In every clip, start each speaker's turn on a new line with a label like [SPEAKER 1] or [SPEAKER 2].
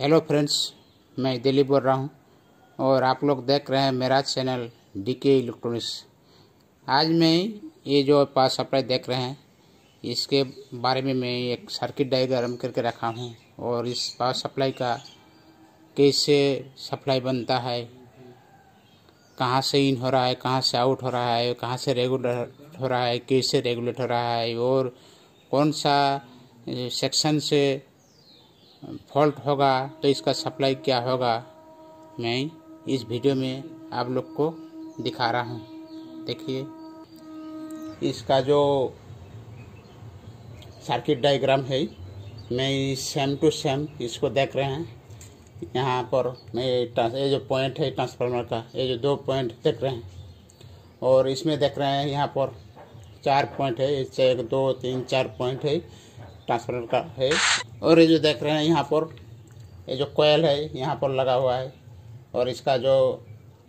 [SPEAKER 1] hello friends मैं दिलीप बोल रहा हूँ और आप लोग देख रहे हैं मेरा चैनल डी के इलेक्ट्रॉनिक्स आज मैं ये जो पास सप्लाई देख रहे हैं इसके बारे में मैं एक सर्किट डायग्राम करके रखा हूँ और इस पावर सप्लाई का कैसे सप्लाई बनता है कहाँ से इन हो रहा है कहाँ से आउट हो रहा है कहाँ से रेगुलेट हो रहा है कैसे रेगुलेट हो रहा है और कौन सा सेक्शन से फॉल्ट होगा तो इसका सप्लाई क्या होगा मैं इस वीडियो में आप लोग को दिखा रहा हूँ देखिए इसका जो सर्किट डायग्राम है मैं सेम टू सेम इसको देख रहे हैं यहाँ पर मैं ये जो पॉइंट है ट्रांसफार्मर का ये जो दो पॉइंट देख रहे हैं और इसमें देख रहे हैं यहाँ पर चार पॉइंट है एक दो तीन चार पॉइंट है ट्रांसफार्मर का है और ये जो देख रहे हैं यहाँ पर ये जो कोयल है यहाँ पर लगा हुआ है और इसका जो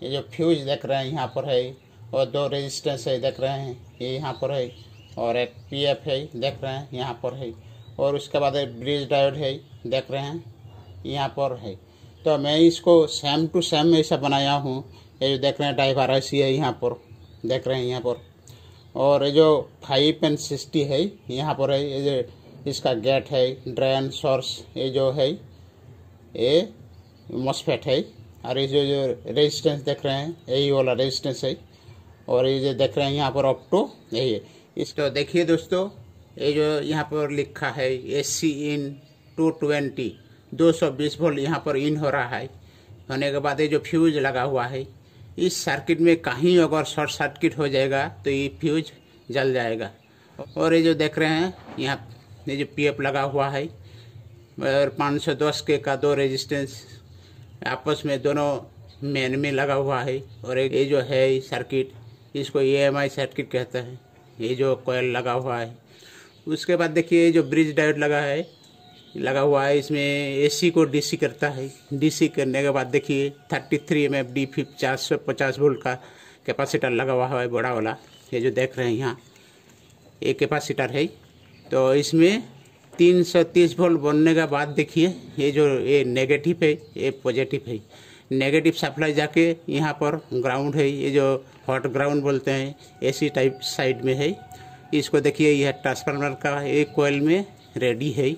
[SPEAKER 1] ये जो फ्यूज देख रहे हैं यहाँ पर है और दो रेजिस्टेंस है देख रहे हैं ये यहाँ पर है और एक पीएफ है देख रहे हैं यहाँ पर है और उसके बाद एक ब्रिज डायोड है देख रहे हैं यहाँ पर है तो मैं इसको सेम टू सेम ऐसा बनाया हूँ ये जो देख रहे हैं ड्राइवर ऐसी है यहाँ पर देख रहे हैं यहाँ पर और ये जो फाइव एंड सिक्सटी है यहाँ पर है ये जो इसका गेट है ड्रेन सोर्स ये जो है ये मॉस्फेट है और ये जो जो रेजिस्टेंस देख रहे हैं यही वाला रेजिस्टेंस है और ये जो देख रहे हैं यहाँ पर अप टू यही है इसको देखिए दोस्तों ये जो यहाँ पर लिखा है ए सी इन टू ट्वेंटी दो सौ बीस वोल्ट यहाँ पर इन हो रहा है होने के बाद ये जो फ्यूज लगा हुआ है इस सर्किट में कहीं अगर शॉर्ट सर्किट हो जाएगा तो ये फ्यूज जल जाएगा और ये जो देख रहे हैं यहाँ ये जो एफ लगा हुआ है और 510 के का दो रेजिस्टेंस आपस में दोनों मेन में लगा हुआ है और एक ये जो है सर्किट इसको ई सर्किट कहता है ये जो कोयल लगा हुआ है उसके बाद देखिए जो ब्रिज डायोड लगा है लगा हुआ है इसमें एसी को डीसी करता है डीसी करने के बाद देखिए 33 थ्री एम एफ डी फिफ चार सौ पचास वोल्ट का कैपेसिटर लगा हुआ है बड़ा वाला ये जो देख रहे हैं यहाँ ये कैपेसिटर है तो इसमें 330 वोल्ट बनने का बाद देखिए ये जो ये नेगेटिव है ये पॉजिटिव है नेगेटिव सप्लाई जाके यहाँ पर ग्राउंड है ये जो हॉट ग्राउंड बोलते हैं एसी टाइप साइड में है इसको देखिए यह ट्रांसफार्मर का एक कोयल में रेडी है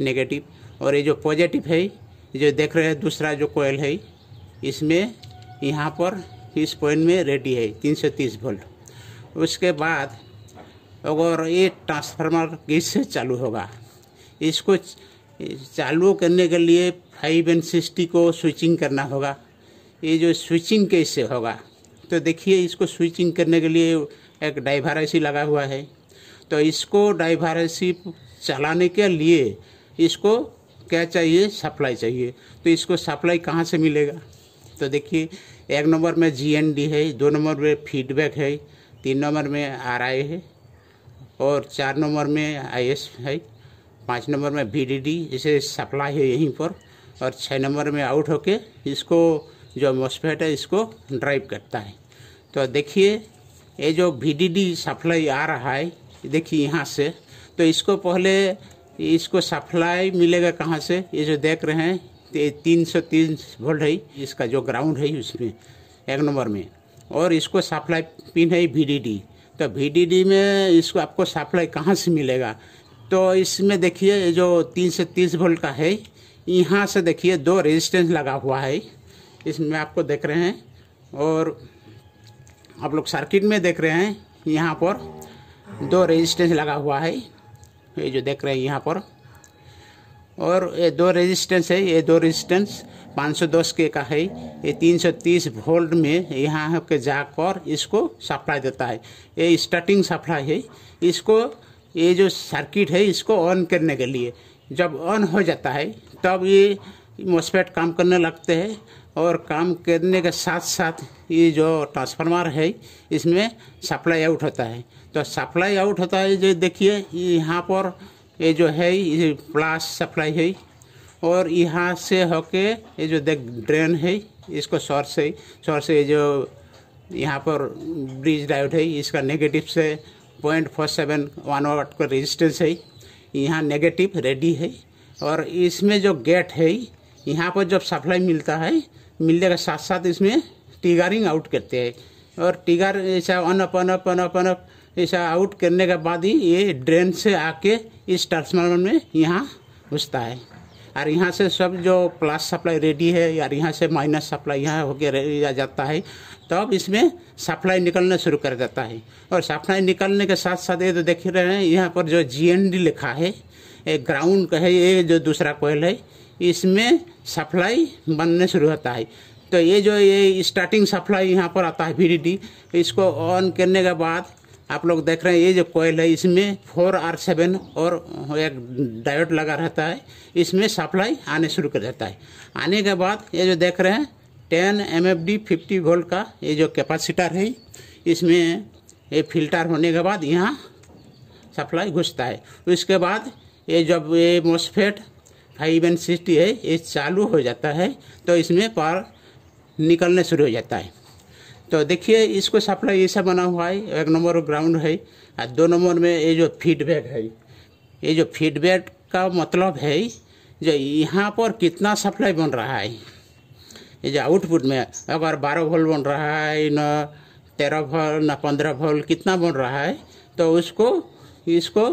[SPEAKER 1] नेगेटिव और ये जो पॉजिटिव है जो देख रहे हैं दूसरा जो कोयल है इसमें यहाँ पर इस पॉइंट में रेडी है 330 वोल्ट उसके बाद और ये ट्रांसफार्मर से चालू होगा इसको चालू करने के लिए फाइव एन सिक्सटी को स्विचिंग करना होगा ये जो स्विचिंग कैसे होगा तो देखिए इसको स्विचिंग करने के लिए एक डाइवर ऐसी लगा हुआ है तो इसको डाइवर ऐसी चलाने के लिए इसको क्या चाहिए सप्लाई चाहिए तो इसको सप्लाई कहाँ से मिलेगा तो देखिए एक नंबर में जीएनडी है दो नंबर में फीडबैक है तीन नंबर में आरआई है और चार नंबर में आई है पाँच नंबर में बी इसे सप्लाई है यहीं पर और छः नंबर में आउट होके इसको जो मोस्फेट है इसको ड्राइव करता है तो देखिए ये जो डी सप्लाई आ रहा है देखिए यहाँ से तो इसको पहले इसको सप्लाई मिलेगा कहाँ से ये जो देख रहे हैं ये तीन सौ तीन वोल्ट है इसका जो ग्राउंड है उसमें एक नंबर में और इसको सप्लाई पिन है वी तो वी में इसको आपको सप्लाई कहाँ से मिलेगा तो इसमें देखिए जो तीन से तीस वोल्ट का है यहाँ से देखिए दो रेजिस्टेंस लगा हुआ है इसमें आपको देख रहे हैं और आप लोग सर्किट में देख रहे हैं यहाँ पर दो रेजिस्टेंस लगा हुआ है ये जो देख रहे हैं यहाँ पर और ये दो रेजिस्टेंस है ये दो रेजिस्टेंस 510 के का है ये 330 वोल्ट में यहाँ के जाकर इसको सप्लाई देता है ये स्टार्टिंग सप्लाई है इसको ये जो सर्किट है इसको ऑन करने के लिए जब ऑन हो जाता है तब ये मोसपेट काम करने लगते हैं और काम करने के साथ साथ ये जो ट्रांसफार्मर है इसमें सप्लाई आउट होता है तो सप्लाई आउट होता है जो देखिए यहाँ पर ये जो है ये प्लास सप्लाई है और यहाँ से होके ये जो देख ड्रेन है इसको सोर्स है सोर्स से ये जो यहाँ पर ब्रिज डाइट है इसका नेगेटिव से point four seven one watt का रेजिस्टेंस है यहाँ नेगेटिव रेडी है और इसमें जो गेट है यहाँ पर जब सप्लाई मिलता है मिलने के साथ साथ इसमें टिगारिंग आउट करते हैं और टीगर ऐसा अनप अनप अनप अनप, अप ऐसा आउट करने के बाद ही ये ड्रेन से आके इस ट्रांसफार्मर में यहाँ घुसता है और यहाँ से सब जो प्लस सप्लाई रेडी है यार यहाँ से माइनस सप्लाई यहाँ होके रेडी जाता है तब इसमें सप्लाई निकलना शुरू कर देता है और सप्लाई निकलने के साथ साथ ये तो देख रहे हैं यहाँ पर जो जी लिखा है ये ग्राउंड का है ये जो दूसरा कोयल है इसमें सप्लाई बनने शुरू होता है तो ये जो ये स्टार्टिंग सप्लाई यहाँ पर आता है वी इसको ऑन करने के बाद आप लोग देख रहे हैं ये जो कोयल है इसमें फोर आर सेवन और एक डायोड लगा रहता है इसमें सप्लाई आने शुरू कर जाता है आने के बाद ये जो देख रहे हैं ten M F D fifty volt का ये जो कैपेसिटर है इसमें ये फिल्टर होने के बाद यहाँ सप्लाई घुसता है उसके बाद ये जब ये मोसफेट फाइव एन सिक्सटी है ये चालू हो जाता है तो इसमें पावर निकलने शुरू हो जाता है तो देखिए इसको सप्लाई ऐसा बना हुआ है एक नंबर ग्राउंड है और दो नंबर में ये जो फीडबैक है ये जो फीडबैक का मतलब है जो यहाँ पर कितना सप्लाई बन रहा है ये जो आउटपुट में अगर बारह वोल्ट बन रहा है न तेरह वोल्ट न पंद्रह वोल्ट कितना बन रहा है तो उसको इसको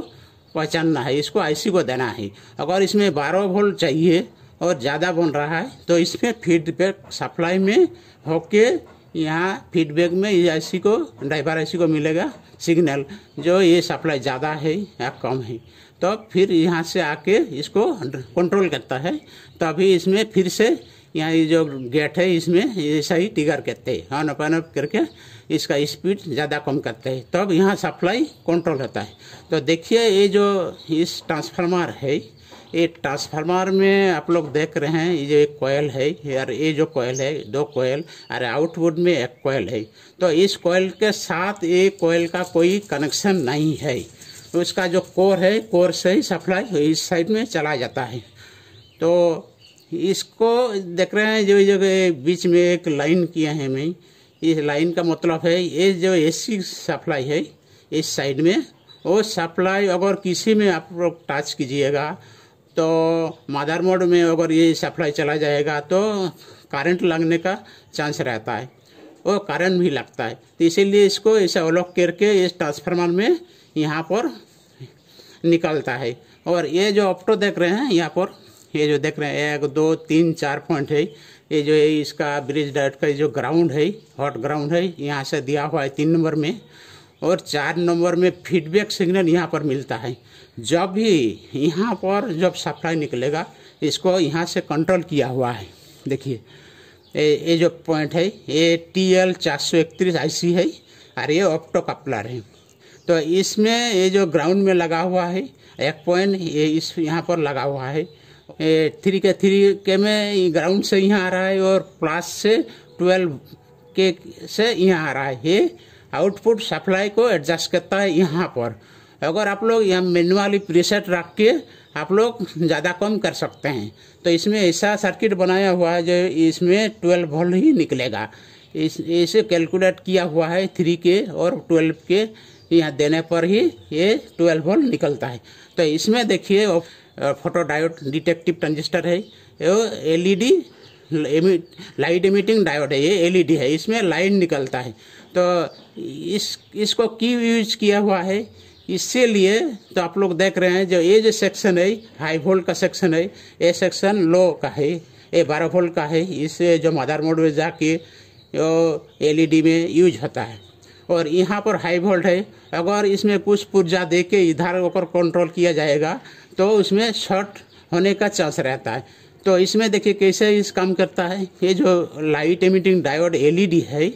[SPEAKER 1] पहचानना है इसको आईसी को देना है अगर इसमें बारह वोल्ट चाहिए और ज़्यादा बन रहा है तो इसमें फीडबैक सप्लाई में होके यहाँ फीडबैक में ये ऐसी को ड्राइवर ऐसी को मिलेगा सिग्नल जो ये सप्लाई ज़्यादा है या कम है तो फिर यहाँ से आके इसको कंट्रोल करता है तभी अभी इसमें फिर से यहाँ ये जो गेट है इसमें ऐसा सही टिगर करते हैं ऑन अपन अप करके इसका स्पीड ज़्यादा कम करते हैं तब तो यहाँ सप्लाई कंट्रोल होता है तो देखिए ये जो इस ट्रांसफार्मर है ये ट्रांसफार्मर में आप लोग देख रहे हैं ये जो एक कोयल है यार ये जो कोयल है दो कोयल और आउटवुड में एक कोयल है तो इस कोयल के साथ ये कोयल का कोई कनेक्शन नहीं है तो इसका जो कोर है कोर से ही सप्लाई इस साइड में चला जाता है तो इसको देख रहे हैं जो जो बीच में एक लाइन किया है मैं इस लाइन का मतलब है ये जो एसी सप्लाई है इस साइड में वो सप्लाई अगर किसी में आप लोग टच कीजिएगा तो मादार मोड में अगर ये सप्लाई चला जाएगा तो करंट लगने का चांस रहता है और करंट भी लगता है तो इसीलिए इसको ऐसे अलॉक करके इस ट्रांसफार्मर में यहाँ पर निकलता है और ये जो ऑप्टो देख रहे हैं यहाँ पर ये जो देख रहे हैं एक दो तीन चार पॉइंट है ये जो है इसका ब्रिज डाइट का जो ग्राउंड है हॉट ग्राउंड है यहाँ से दिया हुआ है तीन नंबर में और चार नंबर में फीडबैक सिग्नल यहाँ पर मिलता है जब भी यहाँ पर जब सप्लाई निकलेगा इसको यहाँ से कंट्रोल किया हुआ है देखिए ये जो पॉइंट है ये टी एल चार सौ इकतीस आई सी है और ये ऑप्टो कपलर है तो इसमें ये जो ग्राउंड में लगा हुआ है एक पॉइंट ये इस यहाँ पर लगा हुआ है ये थ्री के थ्री के में ग्राउंड से यहाँ आ रहा है और प्लस से ट्वेल्व के से यहाँ आ रहा है ये आउटपुट सप्लाई को एडजस्ट करता है यहाँ पर अगर आप लोग यह मैनुअली प्रीसेट रख के आप लोग ज़्यादा कम कर सकते हैं तो इसमें ऐसा सर्किट बनाया हुआ है जो इसमें ट्वेल्व वोल्ट ही निकलेगा इस इसे कैलकुलेट किया हुआ है थ्री के और ट्वेल्व के यहाँ देने पर ही ये ट्वेल्व वोल्ट निकलता है तो इसमें देखिए फोटो डायोड डिटेक्टिव ट्रांजिस्टर है डी लाइट इमिटिंग डायोड है ये डी e है इसमें लाइट निकलता है तो इस इसको क्यों यूज किया हुआ है इसीलिए तो आप लोग देख रहे हैं जो ये जो सेक्शन है हाई वोल्ट का सेक्शन है ये सेक्शन लो का है ये बारह वोल्ट का है इससे जो मदर मोड में जाके एलईडी में यूज होता है और यहाँ पर हाई वोल्ट है अगर इसमें कुछ पुर्जा दे के इधर ओकर कंट्रोल किया जाएगा तो उसमें शॉर्ट होने का चांस रहता है तो इसमें देखिए कैसे इस काम करता है ये जो लाइट एमिटिंग डायोड एलईडी है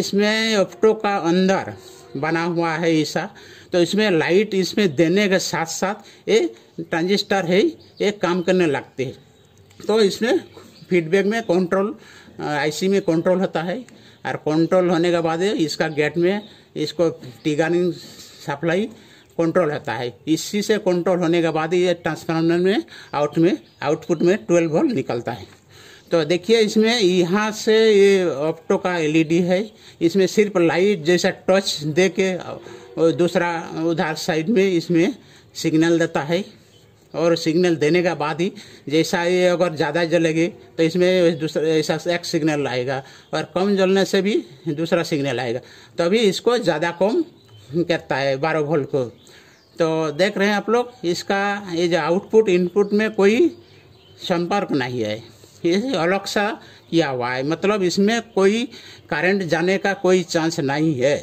[SPEAKER 1] इसमें ऑप्टो का अंदर बना हुआ है ऐसा तो इसमें लाइट इसमें देने के साथ साथ ये ट्रांजिस्टर है ये काम करने लगते हैं तो इसमें फीडबैक में कंट्रोल आईसी में कंट्रोल होता है और कंट्रोल होने के बाद इसका गेट में इसको टीगानिंग सप्लाई कंट्रोल होता है इसी से कंट्रोल होने के बाद ये ट्रांसफार्मर में आउट में आउटपुट में ट्वेल्व वोल्ट निकलता है तो देखिए इसमें यहाँ से ये ऑप्टो का एलईडी e है इसमें सिर्फ लाइट जैसा टच दे के और दूसरा उधर साइड में इसमें सिग्नल देता है और सिग्नल देने के बाद ही जैसा ये अगर ज़्यादा जलेगी तो इसमें दूसरा ऐसा एक सिग्नल आएगा और कम जलने से भी दूसरा सिग्नल आएगा तभी तो इसको ज़्यादा कम करता है बारह वोल्ट को तो देख रहे हैं आप लोग इसका ये जो आउटपुट इनपुट में कोई संपर्क नहीं है ये अलग सा किया हुआ है मतलब इसमें कोई करंट जाने का कोई चांस नहीं है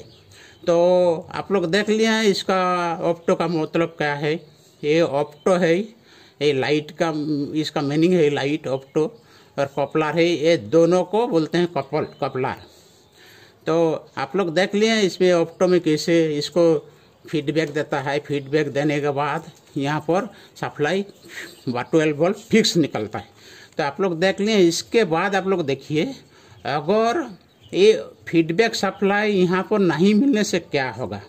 [SPEAKER 1] तो आप लोग देख लिए हैं इसका ऑप्टो का मतलब क्या है ये ऑप्टो है ये लाइट का इसका मीनिंग है लाइट ऑप्टो और कपलार है ये दोनों को बोलते हैं कपल कपलार तो आप लोग देख लिए हैं इसमें ऑप्टो में कैसे इसको फीडबैक देता है फीडबैक देने के बाद यहाँ पर सप्लाई ट्वेल्व बॉल फिक्स निकलता है तो आप लोग देख लिए इसके बाद आप लोग देखिए अगर ये फीडबैक सप्लाई यहाँ पर नहीं मिलने से क्या होगा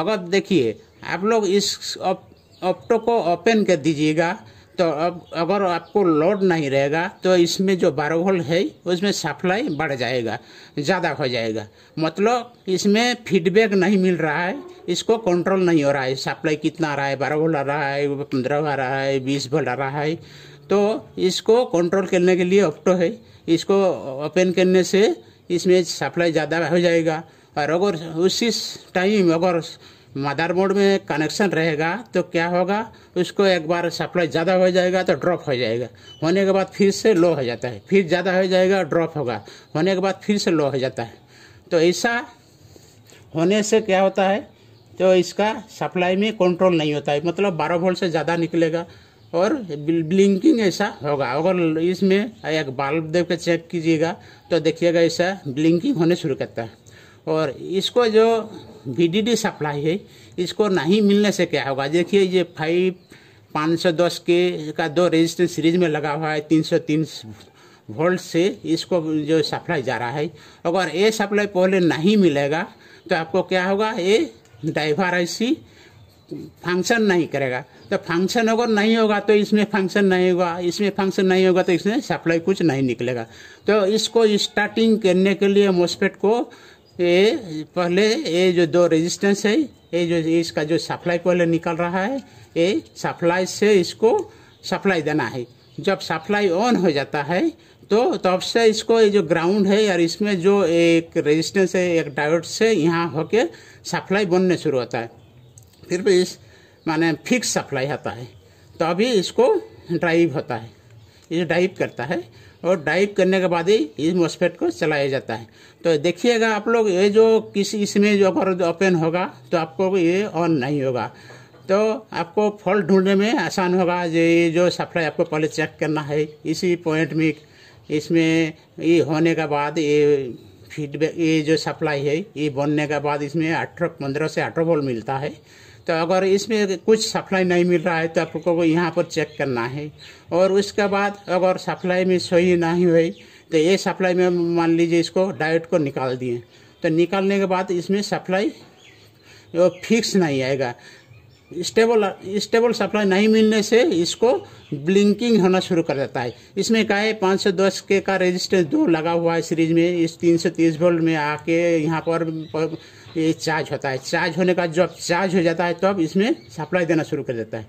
[SPEAKER 1] अगर देखिए आप लोग इस ऑप्टो को ओपन कर दीजिएगा तो अब अगर आपको लोड नहीं रहेगा तो इसमें जो बारह वोल्ट है उसमें सप्लाई बढ़ जाएगा ज़्यादा हो जाएगा मतलब इसमें फीडबैक नहीं मिल रहा है इसको कंट्रोल नहीं हो रहा है सप्लाई कितना आ रहा है बारह वोल्ट आ रहा है पंद्रह आ रहा है बीस वोल्ट आ रहा है तो इसको कंट्रोल करने के लिए ऑप्टो है इसको ओपन करने से इसमें सप्लाई ज़्यादा हो जाएगा और अगर उसी टाइम अगर बोर्ड में कनेक्शन रहेगा तो क्या होगा उसको एक बार सप्लाई ज़्यादा हो जाएगा तो ड्रॉप हो जाएगा होने के बाद फिर से लो हो जाता है फिर ज़्यादा हो जाएगा ड्रॉप होगा होने के बाद फिर से लो हो जाता है तो ऐसा होने से क्या होता है तो इसका सप्लाई में कंट्रोल नहीं होता है मतलब बारह वोल्ट से ज़्यादा निकलेगा और ब्लिंकिंग ऐसा होगा अगर इसमें एक बल्ब देख कर चेक कीजिएगा तो देखिएगा ऐसा ब्लिंकिंग होने शुरू करता है और इसको जो वी सप्लाई है इसको नहीं मिलने से क्या होगा देखिए ये फाइव पाँच सौ दस के का दो रेजिस्टेंस सीरीज में लगा हुआ है तीन सौ तीन वोल्ट से इसको जो सप्लाई जा रहा है अगर ये सप्लाई पहले नहीं मिलेगा तो आपको क्या होगा ये डाइवर आई फंक्शन नहीं करेगा तो फंक्शन अगर नहीं होगा तो इसमें फंक्शन नहीं होगा इसमें फंक्शन नहीं होगा तो इसमें सप्लाई कुछ नहीं निकलेगा तो इसको स्टार्टिंग करने के लिए मोस्पेट को ये पहले ये जो दो रेजिस्टेंस है ये जो इसका जो सप्लाई पहले निकल रहा है ये सप्लाई से इसको सप्लाई देना है जब सप्लाई ऑन हो जाता है तो तब तो से इसको ये जो ग्राउंड है यार इसमें जो एक रेजिस्टेंस है एक डायोड से यहाँ होके सप्लाई बनने शुरू होता है फिर भी इस माने फिक्स सप्लाई आता है तो अभी इसको ड्राइव होता है ये ड्राइव करता है और ड्राइव करने के बाद ही इस मोसफेट को चलाया जाता है तो देखिएगा आप लोग ये जो किसी इसमें जो अगर ओपन होगा तो आपको ये ऑन नहीं होगा तो आपको फॉल्ट ढूंढने में आसान होगा जो ये जो सप्लाई आपको पहले चेक करना है इसी पॉइंट में इसमें ये होने के बाद ये फीडबैक ये जो सप्लाई है ये बनने के बाद इसमें अठारह पंद्रह से अठारह वोल्ट मिलता है तो अगर इसमें कुछ सप्लाई नहीं मिल रहा है तो आपको यहाँ पर चेक करना है और उसके बाद अगर सप्लाई में सही नहीं हुई तो ये सप्लाई में मान लीजिए इसको डाइट को निकाल दिए तो निकालने के बाद इसमें सप्लाई फिक्स नहीं आएगा स्टेबल स्टेबल सप्लाई नहीं मिलने से इसको ब्लिंकिंग होना शुरू कर देता है इसमें क्या है पाँच सौ दस के का रेजिस्टेंस दो लगा हुआ है सीरीज में इस तीन सौ तीस वोल्ट में आके यहाँ पर ये चार्ज होता है चार्ज होने का जब चार्ज हो जाता है तब तो इसमें सप्लाई देना शुरू कर देता है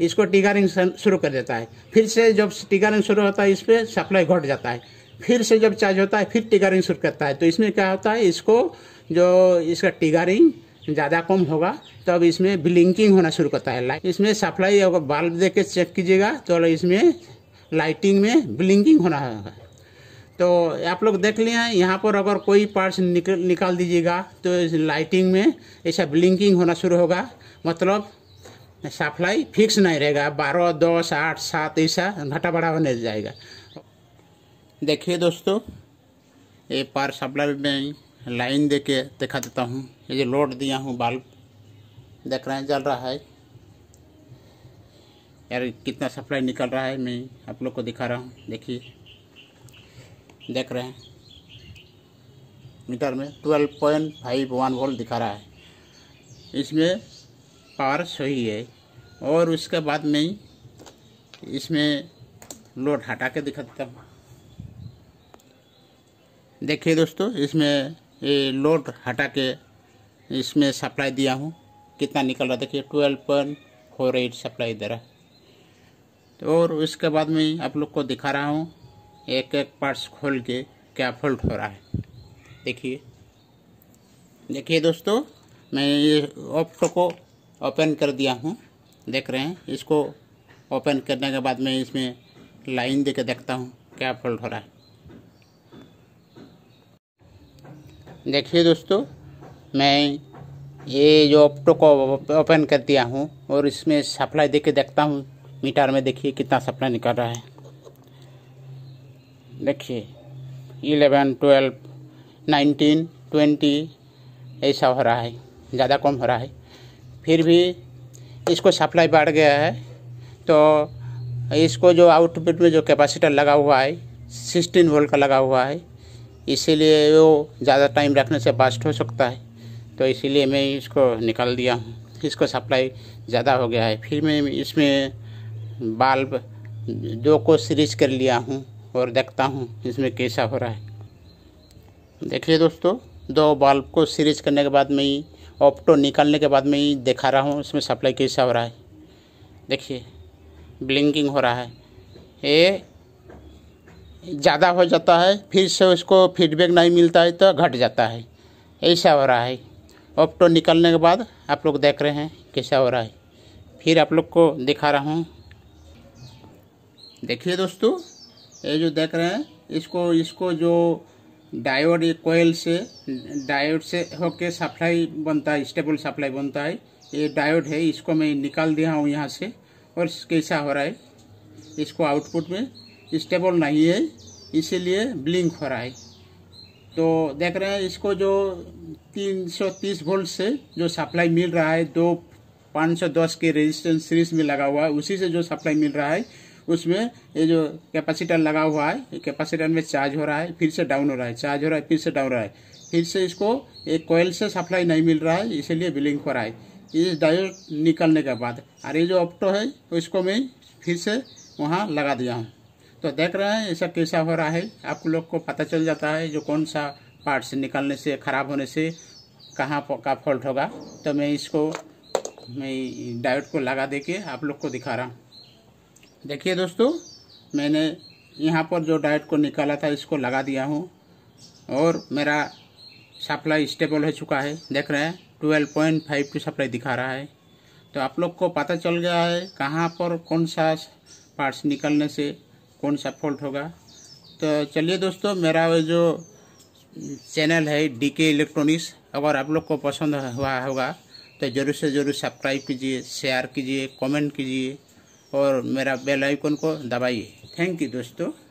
[SPEAKER 1] इसको टिगरिंग शुरू कर देता है फिर से जब टिगरिंग शुरू होता है इस पर सप्लाई घट जाता है फिर से जब चार्ज होता है फिर टिगरिंग शुरू करता है तो इसमें क्या होता है इसको जो इसका टिगरिंग ज़्यादा कम होगा तब तो इसमें ब्लिंकिंग होना शुरू करता है लाइट इसमें सप्लाई अगर बल्ब दे के चेक कीजिएगा तो इसमें लाइटिंग में ब्लिंकिंग होना होगा तो आप लोग देख लिए हैं यहाँ पर अगर कोई पार्ट्स निकल निकाल दीजिएगा तो लाइटिंग में ऐसा ब्लिंकिंग होना शुरू होगा मतलब सप्लाई फिक्स नहीं रहेगा बारह दस आठ सात ऐसा घटा बढ़ा होने जाएगा देखिए दोस्तों ये पार सप्लाई में लाइन दे के दिखा देता हूँ ये जो लोड दिया हूँ बल्ब देख रहे हैं जल रहा है यार कितना सप्लाई निकल रहा है मैं आप लोग को दिखा रहा हूँ देखिए देख रहे हैं मीटर में twelve point five one volt दिखा रहा है इसमें पावर सही है और उसके बाद में इसमें लोड हटा के दिखाता हूँ देखिए दोस्तों इसमें ये लोड हटा के इसमें सप्लाई दिया हूँ कितना निकल रहा देखिए twelve point four eight supply दे रहा है और उसके बाद में आप लोग को दिखा रहा हूँ एक एक पार्ट्स खोल के क्या फोल्ड हो रहा है देखिए देखिए दोस्तों मैं ये ऑप्टो को ओपन कर दिया हूँ देख रहे हैं इसको ओपन करने के बाद मैं इसमें लाइन दे के देखता हूँ क्या फोल्ड हो रहा है देखिए दोस्तों मैं ये जो ऑप्टो को ओपन कर दिया हूँ और इसमें सप्लाई दे के देखता हूँ मीटर में देखिए कितना सप्लाई निकल रहा है देखिए इलेवन ट्वेल्व नाइनटीन ट्वेंटी ऐसा हो रहा है ज़्यादा कम हो रहा है फिर भी इसको सप्लाई बढ़ गया है तो इसको जो आउटपुट में जो कैपेसिटर लगा हुआ है सिक्सटीन वोल्ट का लगा हुआ है इसीलिए वो ज़्यादा टाइम रखने से बास्ट हो सकता है तो इसीलिए मैं इसको निकाल दिया हूँ इसको सप्लाई ज़्यादा हो गया है फिर मैं इसमें बाल्ब दो को सीरीज कर लिया हूँ और देखता हूँ इसमें कैसा हो रहा है देखिए दोस्तों दो बल्ब को सीरीज करने के बाद में ही ऑप्टो निकालने के बाद में ही दिखा रहा हूँ इसमें सप्लाई कैसा हो रहा है देखिए ब्लिंकिंग हो रहा है ये ज़्यादा हो जाता है फिर से उसको फीडबैक नहीं मिलता है तो घट जाता है ऐसा हो रहा है ऑप्टो निकलने के बाद आप लोग देख रहे हैं कैसा हो रहा है फिर आप लोग को दिखा रहा हूँ देखिए दोस्तों ये जो देख रहे हैं इसको इसको जो डायोड कोयल से डायोड से होके सप्लाई बनता है स्टेबल सप्लाई बनता है ये डायोड है इसको मैं निकाल दिया हूँ यहाँ से और कैसा हो रहा है इसको आउटपुट में स्टेबल नहीं है इसीलिए ब्लिंक हो रहा है तो देख रहे हैं इसको जो 330 वोल्ट से जो सप्लाई मिल रहा है दो 510 के रेजिस्टेंस सीरीज में लगा हुआ है उसी से जो सप्लाई मिल रहा है उसमें ये जो कैपेसिटर लगा हुआ है कैपेसिटर में चार्ज हो रहा है फिर से डाउन हो रहा है चार्ज हो रहा है फिर से डाउन हो रहा है फिर से इसको एक कोयल से सप्लाई नहीं मिल रहा है इसीलिए बिलिंग हो रहा है इस डायोड निकलने के बाद और ये जो ऑप्टो है इसको मैं फिर से वहाँ लगा दिया हूँ तो देख रहे हैं ऐसा कैसा हो रहा है आप लोग को पता चल जाता है जो कौन सा पार्ट्स निकलने से ख़राब होने से कहाँ का फॉल्ट होगा तो मैं इसको मैं डायोड को लगा दे के आप लोग को दिखा रहा हूँ देखिए दोस्तों मैंने यहाँ पर जो डाइट को निकाला था इसको लगा दिया हूँ और मेरा सप्लाई स्टेबल हो चुका है देख रहे हैं ट्वेल्व पॉइंट फाइव की सप्लाई दिखा रहा है तो आप लोग को पता चल गया है कहाँ पर कौन सा पार्ट्स निकलने से कौन सा फॉल्ट होगा तो चलिए दोस्तों मेरा वो जो चैनल है डी के इलेक्ट्रॉनिक्स अगर आप लोग को पसंद हुआ होगा तो ज़रूर से ज़रूर सब्सक्राइब कीजिए शेयर कीजिए कमेंट कीजिए और मेरा बेल आइकन को दबाइए थैंक यू दोस्तों